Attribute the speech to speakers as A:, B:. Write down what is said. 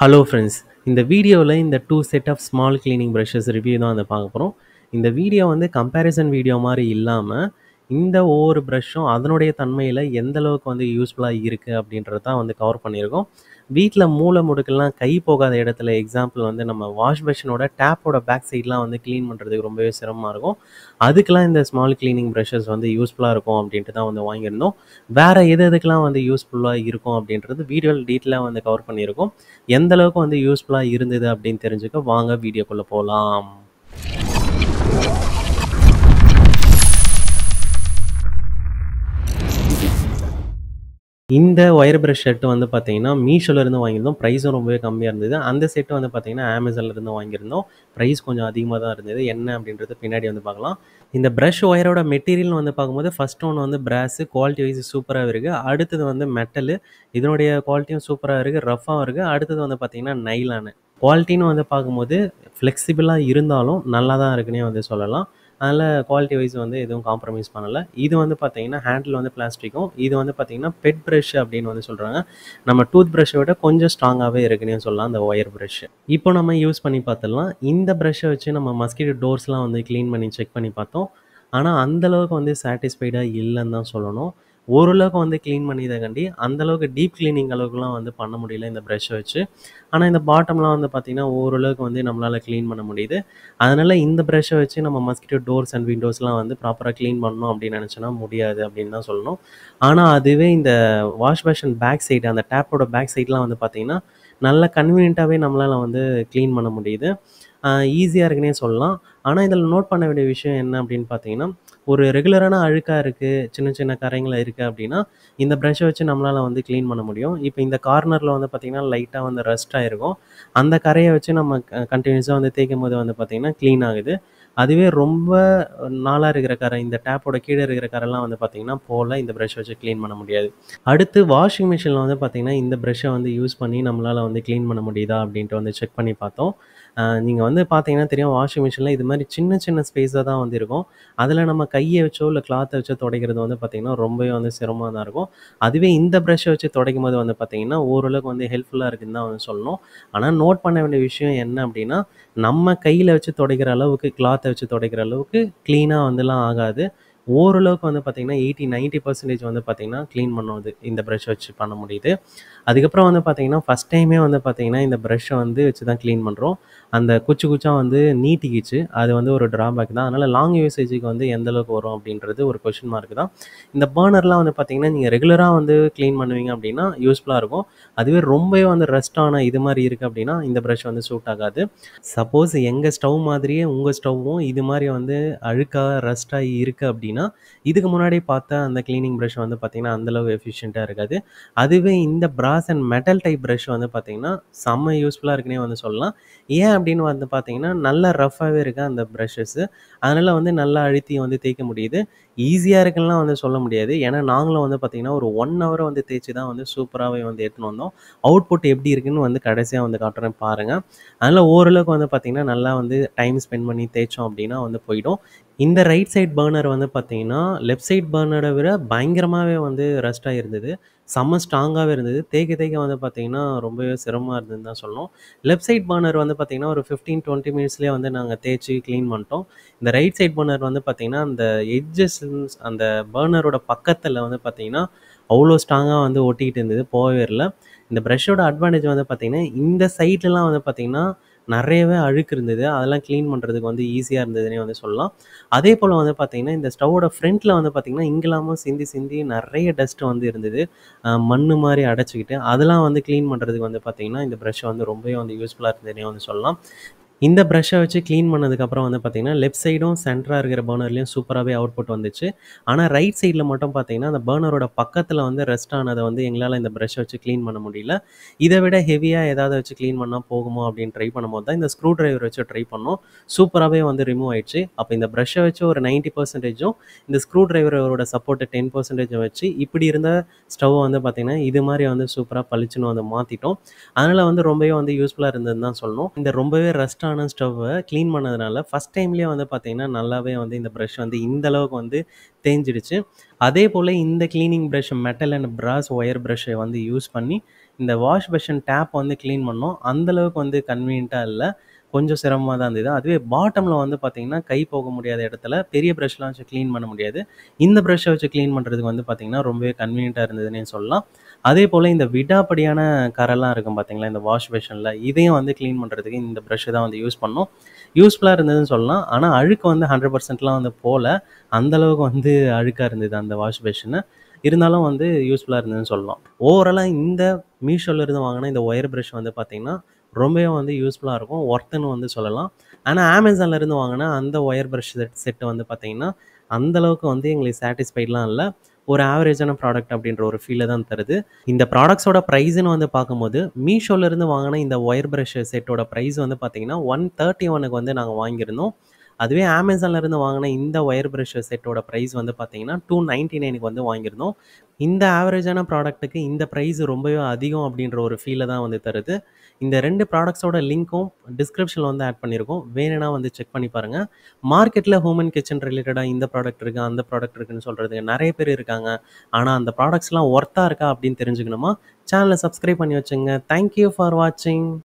A: hello friends இந்த வீடியோவில் இந்த two set of small cleaning brushes review தான் வந்து பார்க்க போகிறோம் இந்த வீடியோ வந்து கம்பேரிசன் வீடியோ மாதிரி இல்லாமல் இந்த ஒவ்வொரு ப்ரஷ்ஷும் அதனுடைய தன்மையில் எந்த அளவுக்கு வந்து யூஸ்ஃபுல்லாக இருக்குது அப்படின்றது தான் வந்து கவர் பண்ணியிருக்கோம் வீட்டில் மூளை முடுக்கெல்லாம் கை போகாத இடத்துல எக்ஸாம்பிள் வந்து நம்ம வாஷ் பேஷனோட டேப்போட பேக் சைட்லாம் வந்து க்ளீன் பண்ணுறதுக்கு ரொம்பவே சிரமமாக இருக்கும் அதுக்கெலாம் இந்த ஸ்மால் க்ளீனிங் ப்ரஷஸ் வந்து யூஸ்ஃபுல்லாக இருக்கும் அப்படின்ட்டு தான் வந்து வாங்கியிருந்தோம் வேறு எது எதுக்கெலாம் வந்து யூஸ்ஃபுல்லாக இருக்கும் அப்படின்றது வீடியோவில் டீட்டெயிலாக வந்து கவர் பண்ணியிருக்கோம் எந்தளவுக்கு வந்து யூஸ்ஃபுல்லாக இருந்தது அப்படின்னு தெரிஞ்சுக்க வாங்க வீடியோக்குள்ளே போகலாம் இந்த ஒயர் ப்ரஷ் ஷர்ட்டு வந்து பார்த்தீங்கன்னா மீஷோலேருந்து வாங்கியிருந்தோம் ப்ரைஸும் ரொம்பவே கம்மியாக இருந்தது அந்த செட்டு வந்து பார்த்தீங்கன்னா அமேசான்லேருந்து வாங்கியிருந்தோம் ப்ரைஸ் கொஞ்சம் அதிகமாக தான் இருந்தது என்ன அப்படின்றது பின்னாடி வந்து பார்க்கலாம் இந்த ப்ரஷ் ஒயரோட மெட்டீரியல் வந்து பார்க்கும்போது ஃபஸ்ட் ஒன்று வந்து ப்ராஸு குவாலிட்டி வைஸ் சூப்பராக இருக்குது அடுத்தது வந்து மெட்டலு இதனுடைய குவாலிட்டியும் சூப்பராக இருக்குது ரஃபாகவும் இருக்குது அடுத்தது வந்து பார்த்திங்கன்னா நைலானு குவாலிட்டின்னு வந்து பார்க்கும்போது ஃப்ளெக்சிபிளாக இருந்தாலும் நல்லா தான் இருக்குன்னே வந்து சொல்லலாம் அதனால் குவாலிட்டி வைஸ் வந்து எதுவும் காம்ப்ரமைஸ் பண்ணலை இது வந்து பார்த்தீங்கன்னா ஹேண்டில் வந்து பிளாஸ்டிக்கும் இது வந்து பார்த்தீங்கன்னா பெட் ப்ரஷ் அப்படின்னு வந்து சொல்கிறாங்க நம்ம டூத் ப்ரஷ்ஷை விட கொஞ்சம் ஸ்ட்ராங்காகவே இருக்குன்னு சொல்லலாம் அந்த ஒயர் ப்ரஷ் இப்போ நம்ம யூஸ் பண்ணி பார்த்துடலாம் இந்த ப்ரஷ்ஷை வச்சு நம்ம மஸ்கிட்டோ டோர்ஸ்லாம் வந்து க்ளீன் பண்ணி செக் பண்ணி பார்த்தோம் ஆனால் அந்தளவுக்கு வந்து சாட்டிஸ்ஃபைடாக இல்லைன்னு தான் சொல்லணும் ஓரளவுக்கு வந்து க்ளீன் பண்ணியதங்காண்டி அந்தளவுக்கு டீப் க்ளீனிங் அளவுக்குலாம் வந்து பண்ண முடியல இந்த ப்ரஷ்ஷை வச்சு ஆனால் இந்த பாட்டம்லாம் வந்து பார்த்திங்கன்னா ஓரளவுக்கு வந்து நம்மளால் க்ளீன் பண்ண முடியுது அதனால் இந்த ப்ரஷ்ஷை வச்சு நம்ம மஸ்கிட்டோ டோர்ஸ் அண்ட் விண்டோஸ்லாம் வந்து ப்ராப்பராக க்ளீன் பண்ணணும் அப்படின்னு நினச்சோன்னா முடியாது அப்படின்னு தான் சொல்லணும் ஆனால் அதுவே இந்த வாஷ் பேஷன் பேக் சைடு அந்த டேப்போட பேக் சைட்லாம் வந்து பார்த்திங்கன்னா நல்லா கன்வீனியண்ட்டாகவே நம்மளால் வந்து க்ளீன் பண்ண முடியுது ஈஸியாக இருக்குன்னே சொல்லலாம் ஆனால் இதில் நோட் பண்ண வேண்டிய விஷயம் என்ன அப்படின்னு பார்த்தீங்கன்னா ஒரு ரெகுலரான அழுக்காக இருக்குது சின்ன சின்ன கரைங்களை இருக்குது அப்படின்னா இந்த ப்ரஷ்ஷை வச்சு நம்மளால் வந்து க்ளீன் பண்ண முடியும் இப்போ இந்த கார்னரில் வந்து பார்த்திங்கன்னா லைட்டாக வந்து ரஸ்ட்டாக இருக்கும் அந்த கரையை வச்சு நம்ம கண்டினியூஸாக வந்து தேய்க்கும் போது வந்து பார்த்திங்கன்னா க்ளீன் ஆகுது அதுவே ரொம்ப நாளாக இருக்கிற கரை இந்த டேப்போட கீழே இருக்கிற கரெல்லாம் வந்து பார்த்திங்கன்னா போல் இந்த ப்ரெஷ்ஷை வச்சு க்ளீன் பண்ண முடியாது அடுத்து வாஷிங் மிஷினில் வந்து பார்த்திங்கன்னா இந்த ப்ரஷ்ஷை வந்து யூஸ் பண்ணி நம்மளால் வந்து க்ளீன் பண்ண முடியுதா அப்படின்ட்டு வந்து செக் பண்ணி பார்த்தோம் நீங்கள் வந்து பார்த்தீங்கன்னா தெரியும் வாஷிங் மிஷினில் இது மாதிரி சின்ன சின்ன ஸ்பேஸாக தான் வந்து இருக்கும் அதில் நம்ம கையை வச்சோ இல்லை கிளாத்தை வச்சோ துடைக்கிறது வந்து பார்த்திங்கன்னா ரொம்பவே வந்து சிரமமாக தான் இருக்கும் அதுவே இந்த ப்ரெஷ்ஷை வச்சு துடைக்கும் போது வந்து பார்த்திங்கன்னா ஓரளவுக்கு வந்து ஹெல்ப்ஃபுல்லாக இருக்குதுன்னு தான் வந்து சொல்லணும் ஆனால் நோட் பண்ண வேண்டிய விஷயம் என்ன அப்படின்னா நம்ம கையில் வச்சு துடைக்கிற அளவுக்கு கிளாத்தை வச்சு துடைக்கிற அளவுக்கு க்ளீனாக வந்துலாம் ஆகாது ஓரளவுக்கு வந்து பார்த்திங்கன்னா எயிட்டி நைன்ட்டி பர்சன்டேஜ் வந்து பார்த்திங்கன்னா க்ளீன் பண்ணுவது இந்த ப்ரஷ் வச்சு பண்ண முடியுது அதுக்கப்புறம் வந்து பார்த்திங்கன்னா ஃபஸ்ட் டைமே வந்து பார்த்திங்கன்னா இந்த ப்ரஷ்ஷை வந்து வச்சு தான் க்ளீன் பண்ணுறோம் அந்த குச்சி குச்சாக வந்து நீட்டிக்கிச்சு அது வந்து ஒரு ட்ராபேக் தான் அதனால் லாங் யூசேஜுக்கு வந்து எந்த அளவுக்கு வரும் அப்படின்றது ஒரு கொஷின் மார்க் தான் இந்த பேர்னர்லாம் வந்து பார்த்திங்கன்னா நீங்கள் ரெகுலராக வந்து க்ளீன் பண்ணுவீங்க அப்படின்னா யூஸ்ஃபுல்லாக இருக்கும் அதுவே ரொம்பவே வந்து ரெஸ்டான இது மாதிரி இருக்குது அப்படின்னா இந்த ப்ரஷ் வந்து சூட் ஆகாது சப்போஸ் எங்கள் ஸ்டவ் மாதிரியே உங்கள் ஸ்டவ்வும் இது மாதிரி வந்து அழுக்காக ரஸ்டாகி இருக்குது அப்படின்னா அப்படின்னா இதுக்கு முன்னாடி பார்த்தா அந்த க்ளீனிங் ப்ரஷ் வந்து பார்த்திங்கன்னா அந்தளவு எஃபிஷியண்ட்டாக இருக்காது அதுவே இந்த brass and metal type brush வந்து பார்த்திங்கன்னா செம்ம யூஸ்ஃபுல்லாக இருக்குன்னே வந்து சொல்லலாம் ஏன் அப்படின்னு வந்து பார்த்திங்கன்னா நல்லா ரஃப்பாகவே இருக்கா அந்த ப்ரஷஸ் அதனால் வந்து நல்லா அழுத்தி வந்து தேய்க்க முடியுது ஈஸியாக இருக்குன்னா வந்து சொல்ல முடியாது ஏன்னா நாங்களும் வந்து பார்த்திங்கன்னா ஒரு ஒன் ஹவரை வந்து தேய்ச்சி தான் வந்து சூப்பராகவே வந்து எடுத்துன்னு வந்தோம் அவுட்புட் எப்படி இருக்குன்னு வந்து கடைசியாக வந்து காட்டுறேன் பாருங்கள் அதனால் ஓரளவுக்கு வந்து பார்த்திங்கன்னா நல்லா வந்து டைம் ஸ்பெண்ட் பண்ணி தேய்ச்சோம் அப்படின்னா வந்து போயிடும் இந்த ரைட் சைட் பேர்னர் வந்து பார்த்தீங்கன்னா லெஃப்ட் சைட் பேர்னரை விட பயங்கரமாகவே வந்து ரஸ்ட்டாக இருந்தது செம்ம ஸ்ட்ராங்காகவே இருந்தது தேக்க தேக்க வந்து பார்த்தீங்கன்னா ரொம்பவே சிரமமாக இருந்ததுன்னு தான் சொல்லணும் லெஃப்ட் சைட் பேர்னர் வந்து பார்த்தீங்கன்னா ஒரு ஃபிஃப்டீன் டுவெண்ட்டி மினிட்ஸ்லேயே வந்து நாங்கள் தேய்ச்சி க்ளீன் பண்ணிட்டோம் இந்த ரைட் சைட் பேர்னர் வந்து பார்த்தீங்கன்னா அந்த எட்ஜஸ் அந்த பேர்னரோட பக்கத்தில் வந்து பார்த்தீங்கன்னா அவ்வளோ ஸ்ட்ராங்காக வந்து ஒட்டிக்கிட்டு இருந்தது போகவே இல்லை இந்த ப்ரெஷ்ஷோட அட்வான்டேஜ் வந்து பார்த்தீங்கன்னா இந்த சைட்லலாம் வந்து பார்த்தீங்கன்னா நிறையவே அழுக்கு இருந்தது அதெல்லாம் க்ளீன் பண்ணுறதுக்கு வந்து ஈஸியாக இருந்ததுன்னே வந்து சொல்லலாம் அதே போல் வந்து பார்த்திங்கன்னா இந்த ஸ்டவோட ஃப்ரண்ட்டில் வந்து பார்த்திங்கன்னா இங்கெல்லாமும் சிந்தி சிந்தி நிறைய டஸ்ட் வந்து இருந்தது மண் மாதிரி அடைச்சிக்கிட்டு அதெல்லாம் வந்து க்ளீன் பண்ணுறதுக்கு வந்து பார்த்திங்கன்னா இந்த ப்ரஷ் வந்து ரொம்பவே வந்து யூஸ்ஃபுல்லாக இருந்ததுன்னே வந்து சொல்லலாம் இந்த ப்ரஷ்ஷை வச்சு க்ளீன் பண்ணதுக்கப்புறம் வந்து பார்த்திங்கன்னா லெஃப்ட் சைடும் சென்டராக இருக்கிற பர்னர்லேயும் சூப்பராகவே அவுட்புட் வந்துச்சு ஆனால் ரைட் சைடில் மட்டும் பார்த்திங்கன்னா அந்த பர்னரோட பக்கத்தில் வந்து ரெஸ்ட் ஆனதை வந்து எங்களால் இந்த ப்ரஷ்ஷை வச்சு க்ளீன் பண்ண முடியல இதை விட ஹெவியாக ஏதாவது வச்சு க்ளீன் பண்ணால் போகுமோ அப்படின்னு ட்ரை பண்ணும்போது தான் இந்த ஸ்க்ரூ ட்ரைவர் வச்சு ட்ரை பண்ணோம் சூப்பராகவே வந்து ரிமூவ் ஆயிடுச்சு அப்போ இந்த ப்ரஷ்ஷை வச்சு ஒரு நைன்ட்டி பர்சன்டேஜும் இந்த ஸ்க்ரூ ட்ரைவரோட சப்போர்ட்டு டென் பர்சன்டேஜும் வச்சு இப்படி இருந்த ஸ்டவ்வை வந்து பார்த்திங்கன்னா இது மாதிரி வந்து சூப்பராக பளிச்சுன்னு வந்து மாற்றிட்டோம் அதனால் வந்து ரொம்பவே வந்து யூஸ்ஃபுல்லாக இருந்ததுன்னு தான் சொல்லணும் இந்த ரொம்பவே ரெஸ்ட் ஆன ஸ்டவ்வை க்ளீன் பண்ணதுனால ஃபஸ்ட் டைம்லேயே வந்து பார்த்தீங்கன்னா நல்லாவே வந்து இந்த ப்ரஷ் வந்து இந்த அளவுக்கு வந்து தேஞ்சிடுச்சு அதே போல் இந்த cleaning brush metal and brass wire ப்ரஷ்ஷை வந்து யூஸ் பண்ணி இந்த வாஷ் பெஷன் டேப் வந்து க்ளீன் பண்ணோம் அந்தளவுக்கு வந்து கன்வீனியண்ட்டாக இல்லை கொஞ்சம் சிரமமாக தான் இருந்தது அதுவே பாட்டமில் வந்து பார்த்தீங்கன்னா கை போக முடியாத இடத்துல பெரிய ப்ரெஷ்லாம் வச்சு க்ளீன் பண்ண முடியாது இந்த ப்ரஷ்ஷை வச்சு க்ளீன் பண்ணுறதுக்கு வந்து பார்த்திங்கன்னா ரொம்பவே கன்வீனியண்ட்டாக இருந்ததுன்னு சொல்லலாம் அதே போல் இந்த விடாப்படியான கரெல்லாம் இருக்கும் பார்த்திங்களா இந்த வாஷ் பேஷனில் இதையும் வந்து க்ளீன் பண்ணுறதுக்கு இந்த ப்ரஷ்ஷை தான் வந்து யூஸ் பண்ணோம் யூஸ்ஃபுல்லாக இருந்ததுன்னு சொல்லலாம் ஆனால் அழுக்கு வந்து ஹண்ட்ரட் பர்சன்ட்லாம் வந்து போகல அந்தளவுக்கு வந்து அழுக்காக இருந்தது அந்த வாஷ் பேஷனை இருந்தாலும் வந்து யூஸ்ஃபுல்லாக இருந்ததுன்னு சொல்லலாம் ஓவராலாக இந்த மீஷோவில் இருந்து வாங்கினா இந்த ஒயர் ப்ரஷ் வந்து பார்த்திங்கன்னா ரொம்பவே வந்து யூஸ்ஃபுல்லாக இருக்கும் ஒர்த்துன்னு வந்து சொல்லலாம் ஆனால் அமேசான்லேருந்து வாங்கினா அந்த ஒயர் ப்ரஷ் செட் செட்டு வந்து பார்த்திங்கன்னா அந்தளவுக்கு வந்து எங்களுக்கு சாட்டிஸ்ஃபைட்லாம் இல்லை ஒரு ஆவரேஜான ப்ராடக்ட் அப்படின்ற ஒரு ஃபீலை தான் தருது இந்த ப்ராடக்ட்ஸோட ப்ரைஸ்ன்னு வந்து பார்க்கும்போது மீஷோலேருந்து வாங்கின இந்த ஒயர் ப்ரஷ் செட்டோட ப்ரைஸ் வந்து பார்த்திங்கன்னா ஒன் தேர்ட்டி ஒனுக்கு வந்து நாங்கள் வாங்கியிருந்தோம் அதுவே அமேசான்லேருந்து வாங்கின இந்த ஒயர் ப்ரஷ் செட்டோட ப்ரைஸ் வந்து பார்த்தீங்கன்னா டூ நைன்டி நைனுக்கு வந்து வாங்கியிருந்தோம் இந்த ஆவரேஜான ப்ராடக்ட்டுக்கு இந்த ப்ரைஸ் ரொம்பவே அதிகம் அப்படின்ற ஒரு ஃபீலை தான் வந்து தருது இந்த ரெண்டு ப்ராடக்ட்ஸோட லிங்க்கும் டிஸ்கிரிப்ஷனில் வந்து ஆட் பண்ணியிருக்கோம் வேணும்னா வந்து செக் பண்ணி பாருங்கள் மார்க்கெட்டில் ஹூமன் கிச்சன் ரிலேட்டடாக இந்த ப்ராடக்ட் இருக்குது அந்த ப்ராடக்ட் இருக்குன்னு சொல்கிறதுக்கு நிறைய பேர் இருக்காங்க ஆனால் அந்த ப்ராடக்ட்ஸ்லாம் ஒர்த்தாக இருக்கா அப்படின்னு தெரிஞ்சுக்கணுமா சேனலை சப்ஸ்கிரைப் பண்ணி வச்சுங்க தேங்க்யூ ஃபார் வாட்சிங்